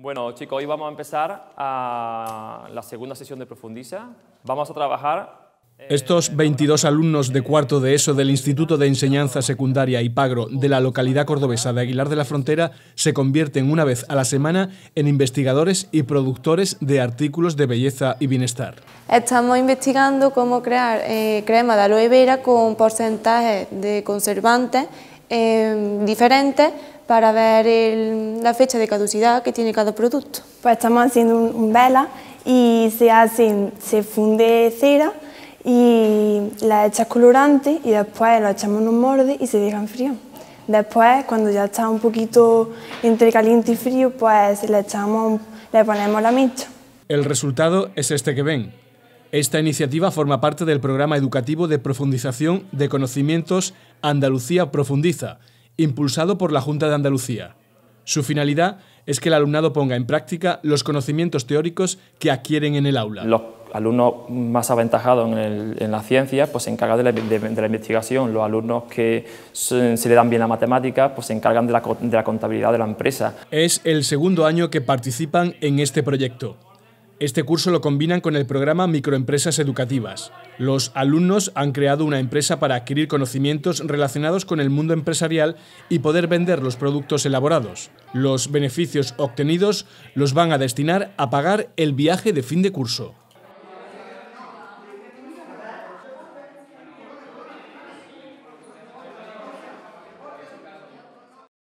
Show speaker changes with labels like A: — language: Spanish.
A: Bueno, chicos, hoy vamos a empezar a la segunda sesión de Profundiza. Vamos a trabajar...
B: Eh, Estos 22 alumnos de cuarto de ESO del Instituto de Enseñanza Secundaria y Pagro de la localidad cordobesa de Aguilar de la Frontera se convierten una vez a la semana en investigadores y productores de artículos de belleza y bienestar.
C: Estamos investigando cómo crear eh, crema de aloe vera con porcentajes de conservantes eh, diferentes para ver la fecha
D: de caducidad que tiene cada producto. Pues estamos haciendo un, vela y se hace, se funde cera y la echas colorante y después lo echamos en un morde y se deja en frío... Después, cuando ya está un poquito entre caliente y frío, pues le, echamos, le ponemos la mecha.
B: El resultado es este que ven. Esta iniciativa forma parte del programa educativo de profundización de conocimientos Andalucía Profundiza, impulsado por la Junta de Andalucía. Su finalidad
A: es que el alumnado ponga en práctica los conocimientos teóricos que adquieren en el aula. Los alumnos más aventajados en, la ciencia pues se encargan de la, investigación, los alumnos que se, le dan bien la matemática pues se encargan de la contabilidad de la empresa.
B: Es el segundo año que participan en este proyecto. Este curso lo combinan con el programa Microempresas Educativas. Los alumnos han creado una empresa para adquirir conocimientos relacionados con el mundo empresarial y poder vender los productos elaborados. Los beneficios obtenidos los van a destinar a pagar el viaje de fin de curso.